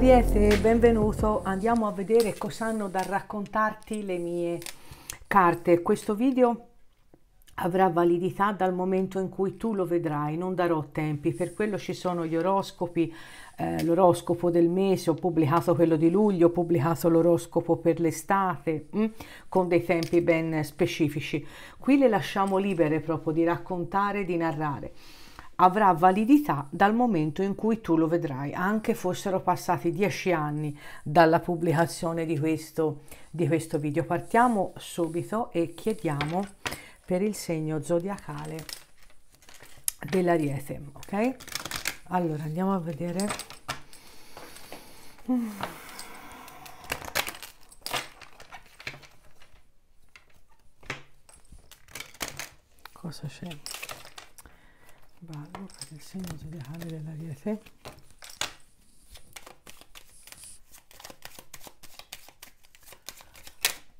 Mariette, benvenuto. Andiamo a vedere cosa hanno da raccontarti le mie carte. Questo video avrà validità dal momento in cui tu lo vedrai, non darò tempi, per quello ci sono gli oroscopi, eh, l'oroscopo del mese, ho pubblicato quello di luglio, ho pubblicato l'oroscopo per l'estate, mm, con dei tempi ben specifici. Qui le lasciamo libere proprio di raccontare, di narrare avrà validità dal momento in cui tu lo vedrai, anche fossero passati dieci anni dalla pubblicazione di questo, di questo video. Partiamo subito e chiediamo per il segno zodiacale dell'ariete, ok? Allora andiamo a vedere. Cosa c'è? cavallo fate il segno zodiale dell'ariete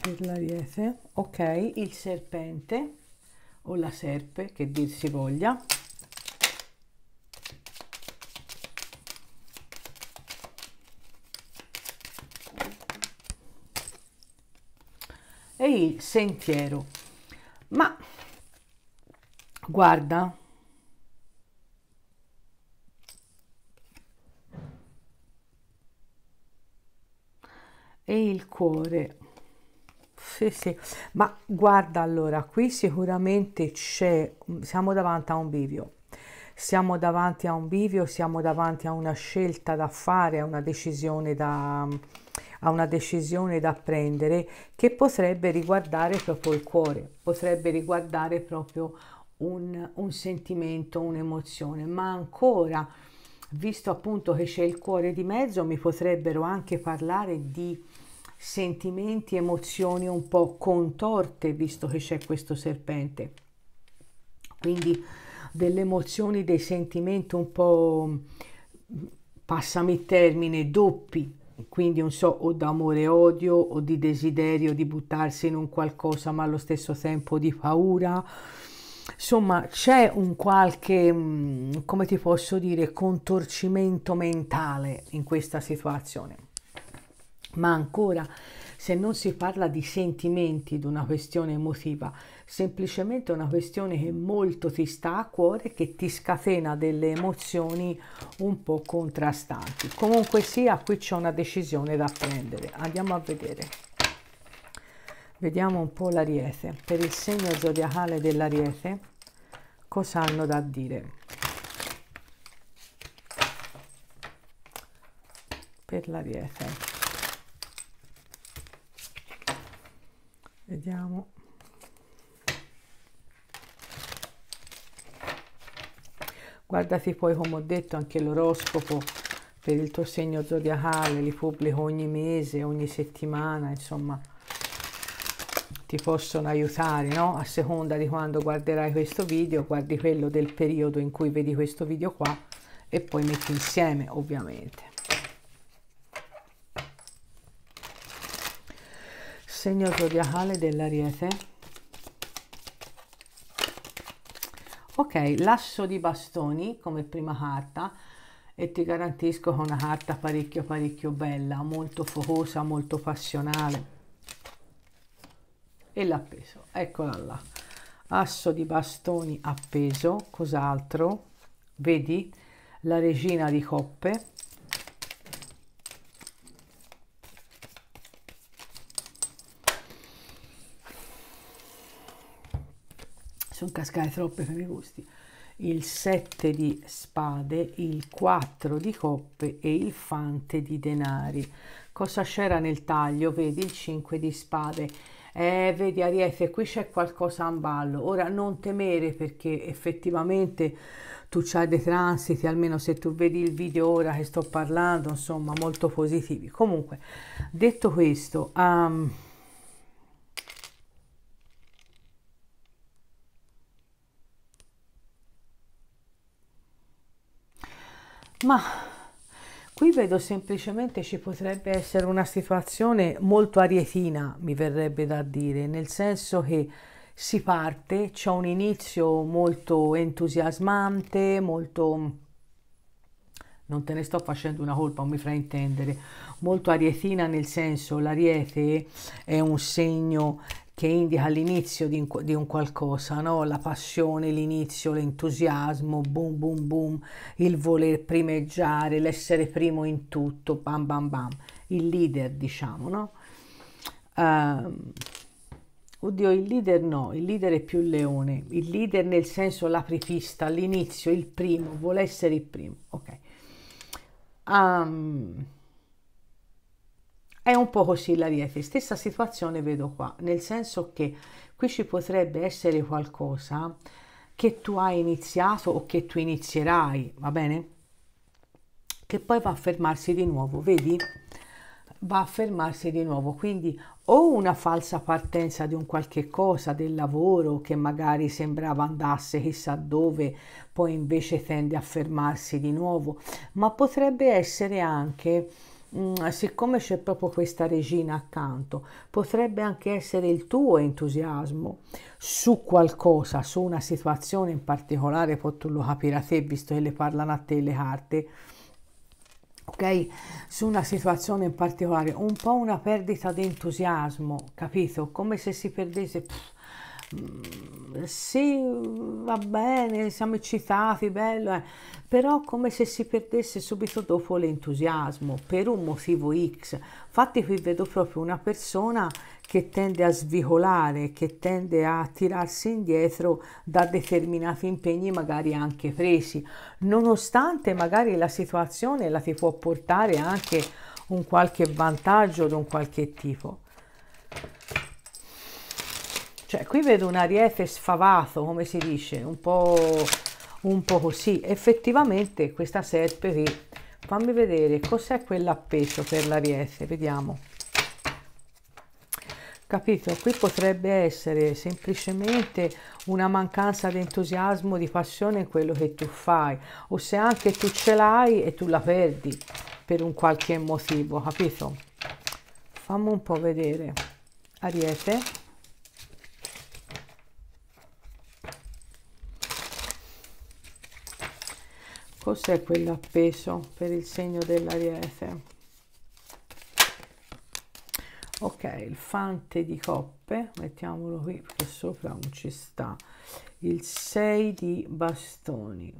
per l'ariete ok il serpente o la serpe che dir si voglia e il sentiero ma guarda cuore sì, sì. ma guarda allora qui sicuramente c'è siamo davanti a un bivio siamo davanti a un bivio siamo davanti a una scelta da fare a una decisione da a una decisione da prendere che potrebbe riguardare proprio il cuore potrebbe riguardare proprio un, un sentimento un'emozione ma ancora visto appunto che c'è il cuore di mezzo mi potrebbero anche parlare di sentimenti, emozioni un po' contorte, visto che c'è questo serpente. Quindi delle emozioni, dei sentimenti un po', passami il termine, doppi, quindi non so, o d'amore odio, o di desiderio di buttarsi in un qualcosa, ma allo stesso tempo di paura. Insomma, c'è un qualche, mm, come ti posso dire, contorcimento mentale in questa situazione ma ancora se non si parla di sentimenti, di una questione emotiva, semplicemente una questione che molto ti sta a cuore, che ti scatena delle emozioni un po' contrastanti. Comunque sia, qui c'è una decisione da prendere. Andiamo a vedere. Vediamo un po' l'ariete. Per il segno zodiacale dell'ariete, cosa hanno da dire? Per l'ariete. vediamo guardati poi come ho detto anche l'oroscopo per il tuo segno zodiacale li pubblico ogni mese ogni settimana insomma ti possono aiutare no a seconda di quando guarderai questo video guardi quello del periodo in cui vedi questo video qua e poi metti insieme ovviamente segno zodiacale dell'ariete ok l'asso di bastoni come prima carta e ti garantisco che è una carta parecchio parecchio bella molto focosa molto passionale e l'ha appeso eccola là asso di bastoni appeso cos'altro vedi la regina di coppe sono cascate troppe per i gusti il 7 di spade, il 4 di coppe e il fante di denari. Cosa c'era nel taglio? Vedi il 5 di spade. Eh, vedi Ariete, qui c'è qualcosa in ballo. Ora non temere perché effettivamente tu c'hai dei transiti, almeno se tu vedi il video ora che sto parlando, insomma, molto positivi. Comunque, detto questo, um, ma qui vedo semplicemente ci potrebbe essere una situazione molto arietina, mi verrebbe da dire, nel senso che si parte, c'è un inizio molto entusiasmante, molto non te ne sto facendo una colpa, non mi fraintendere, molto arietina nel senso l'ariete è un segno che indica l'inizio di, di, un qualcosa, no? la passione, l'inizio, l'entusiasmo, boom boom boom, il voler primeggiare, l'essere primo in tutto, bam bam bam, il leader diciamo, no? Uh, oddio, il leader no, il leader è più il leone, il leader nel senso l'apripista, l'inizio, il primo, vuole essere il primo, ok. Um, è un po' così la stessa situazione vedo qua, nel senso che qui ci potrebbe essere qualcosa che tu hai iniziato o che tu inizierai, va bene? Che poi va a fermarsi di nuovo, vedi? Va a fermarsi di nuovo, quindi o una falsa partenza di un qualche cosa, del lavoro che magari sembrava andasse chissà dove, poi invece tende a fermarsi di nuovo, ma potrebbe essere anche Mm, siccome c'è proprio questa regina accanto, potrebbe anche essere il tuo entusiasmo su qualcosa, su una situazione in particolare, poi tu lo a te, visto che le parlano a te le carte, ok? Su una situazione in particolare, un po' una perdita di entusiasmo, capito? Come se si perdesse... Pff, Mm, sì, va bene, siamo eccitati, bello, eh. però come se si perdesse subito dopo l'entusiasmo per un motivo X. Infatti qui vedo proprio una persona che tende a svicolare, che tende a tirarsi indietro da determinati impegni magari anche presi, nonostante magari la situazione la ti può portare anche un qualche vantaggio di un qualche tipo. Cioè, qui vedo un ariete sfavato, come si dice, un po', un po così. Effettivamente questa serpe lì, fammi vedere cos'è quell'appeso per l'ariete, vediamo. Capito? Qui potrebbe essere semplicemente una mancanza di entusiasmo, di passione in quello che tu fai, o se anche tu ce l'hai e tu la perdi per un qualche motivo, capito? Fammi un po' vedere. Ariete cos'è quello appeso per il segno dell'ariete ok il fante di coppe mettiamolo qui perché sopra non ci sta il 6 di bastoni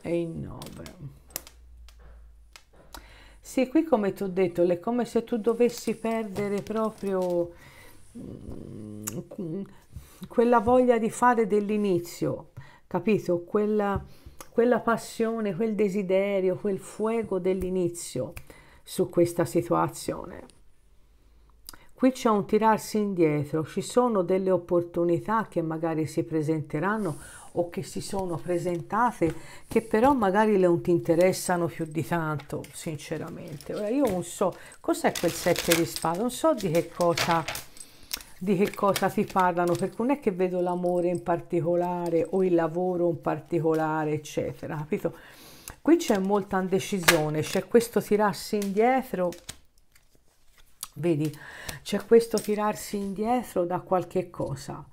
e il 9 sì, qui come ti ho detto, è come se tu dovessi perdere proprio mm, quella voglia di fare dell'inizio, capito? Quella, quella passione, quel desiderio, quel fuoco dell'inizio su questa situazione. Qui c'è un tirarsi indietro, ci sono delle opportunità che magari si presenteranno o che si sono presentate che però magari non ti interessano più di tanto, sinceramente. Ora io non so cos'è quel sette di spada, non so di che cosa di che cosa si parlano, perché non è che vedo l'amore in particolare o il lavoro in particolare, eccetera, capito? Qui c'è molta indecisione, c'è questo tirarsi indietro, vedi, c'è questo tirarsi indietro da qualche cosa,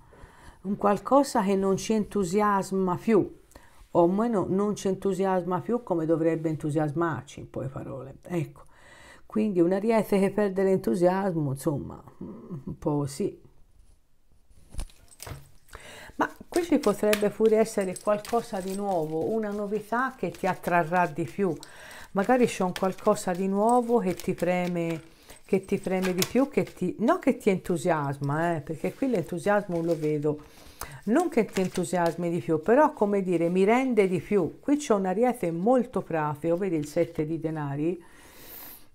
un qualcosa che non ci entusiasma più, o almeno non ci entusiasma più come dovrebbe entusiasmarci, in poche parole, ecco. Quindi un ariete che perde l'entusiasmo, insomma, un po' sì, ma qui ci potrebbe pure essere qualcosa di nuovo, una novità che ti attrarrà di più. Magari c'è un qualcosa di nuovo che ti preme, che ti preme di più, che ti, non che ti entusiasma, eh, perché qui l'entusiasmo lo vedo, non che ti entusiasmi di più, però come dire, mi rende di più. Qui c'è un ariete molto pratico, vedi il 7 di denari,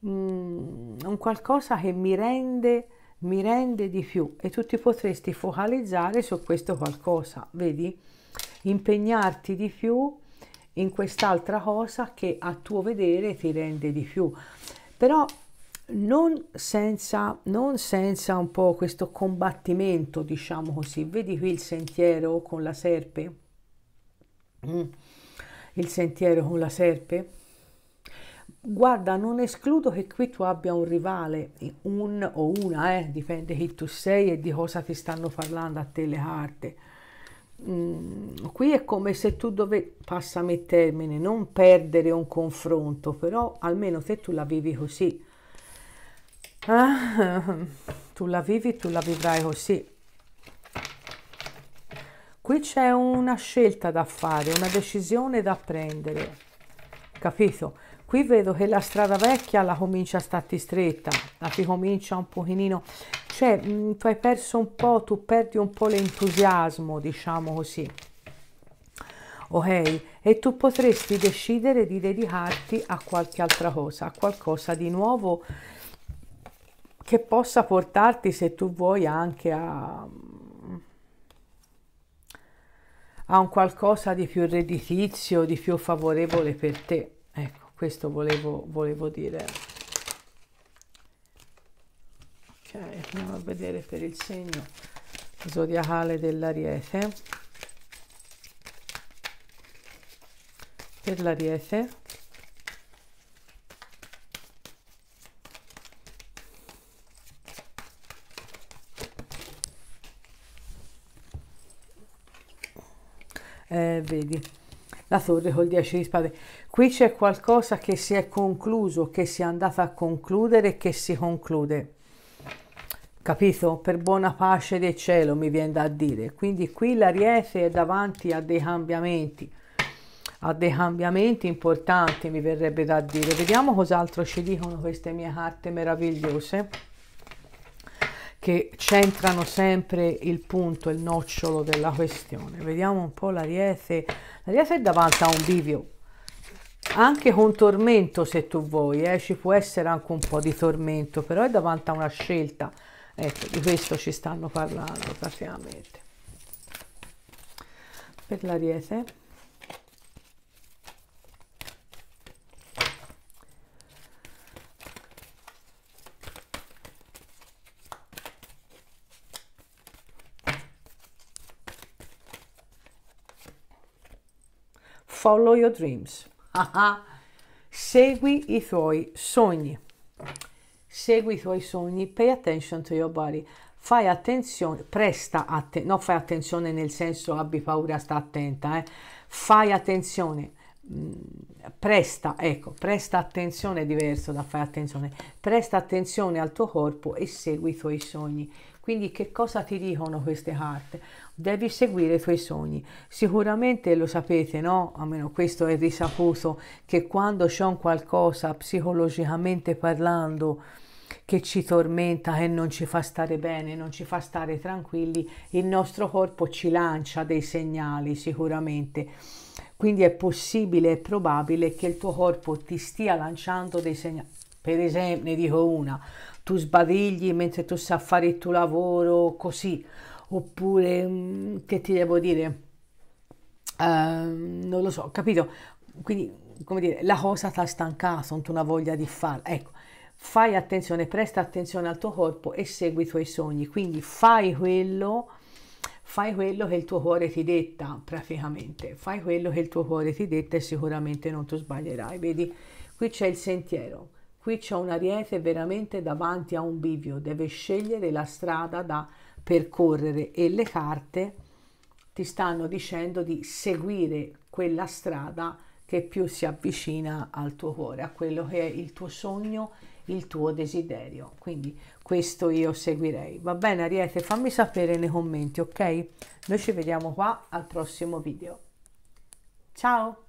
mm, un qualcosa che mi rende mi rende di più e tu ti potresti focalizzare su questo qualcosa, vedi? Impegnarti di più in quest'altra cosa che a tuo vedere ti rende di più. Però non senza, non senza un po' questo combattimento, diciamo così. Vedi qui il sentiero con la serpe? Mm. Il sentiero con la serpe? Guarda, non escludo che qui tu abbia un rivale, un o una, eh, dipende chi tu sei e di cosa ti stanno parlando a te le carte. Mm, qui è come se tu dovessi, passami il termine, non perdere un confronto, però almeno se tu la vivi così, ah, tu la vivi, tu la vivrai così. Qui c'è una scelta da fare, una decisione da prendere, capito? qui vedo che la strada vecchia la comincia a starti stretta la ti comincia un pochino cioè mh, mm, tu hai perso un po' tu perdi un po' l'entusiasmo diciamo così ok e tu potresti decidere di dedicarti a qualche altra cosa a qualcosa di nuovo che possa portarti se tu vuoi anche a a un qualcosa di più redditizio, di più favorevole per te. Ecco questo volevo, volevo dire ok andiamo a vedere per il segno zodiacale dell'ariete per l'ariete eh, vedi la torre col 10 di spade. Qui c'è qualcosa che si è concluso, che si è andata a concludere, che si conclude. Capito? Per buona pace del cielo mi viene da dire. Quindi qui l'ariete è davanti a dei cambiamenti, a dei cambiamenti importanti mi verrebbe da dire. Vediamo cos'altro ci dicono queste mie carte meravigliose che centrano sempre il punto, il nocciolo della questione. Vediamo un po' l'ariete. L'ariete è davanti a un bivio, anche con tormento se tu vuoi, eh? ci può essere anche un po' di tormento, però è davanti a una scelta. Ecco, di questo ci stanno parlando praticamente. Per l'ariete Follow your dreams. segui i tuoi sogni. Segui i tuoi sogni. Pay attention to your body. Fai attenzione, presta attenzione, non fai attenzione nel senso abbi paura, sta attenta, eh. fai attenzione presta, ecco, presta attenzione, è diverso da fare attenzione, presta attenzione al tuo corpo e segui i tuoi sogni. Quindi che cosa ti dicono queste carte? Devi seguire i tuoi sogni. Sicuramente lo sapete, no? Almeno questo è risaputo, che quando c'è un qualcosa psicologicamente parlando che ci tormenta, e non ci fa stare bene, non ci fa stare tranquilli, il nostro corpo ci lancia dei segnali sicuramente quindi è possibile e probabile che il tuo corpo ti stia lanciando dei segnali. Per esempio, ne dico una, tu sbadigli mentre tu sai fare il tuo lavoro, così. Oppure, mm, che ti devo dire? Uh, non lo so, capito? Quindi, come dire, la cosa ti ha stancato, non tu una voglia di farla. Ecco, fai attenzione, presta attenzione al tuo corpo e segui i tuoi sogni. Quindi fai quello fai quello che il tuo cuore ti detta praticamente, fai quello che il tuo cuore ti detta e sicuramente non tu sbaglierai, vedi? Qui c'è il sentiero, qui c'è un ariete veramente davanti a un bivio, deve scegliere la strada da percorrere e le carte ti stanno dicendo di seguire quella strada che più si avvicina al tuo cuore, a quello che è il tuo sogno il tuo desiderio. Quindi questo io seguirei. Va bene Ariete, fammi sapere nei commenti, ok? Noi ci vediamo qua al prossimo video. Ciao!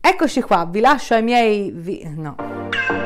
Eccoci qua, vi lascio ai miei... Vi no.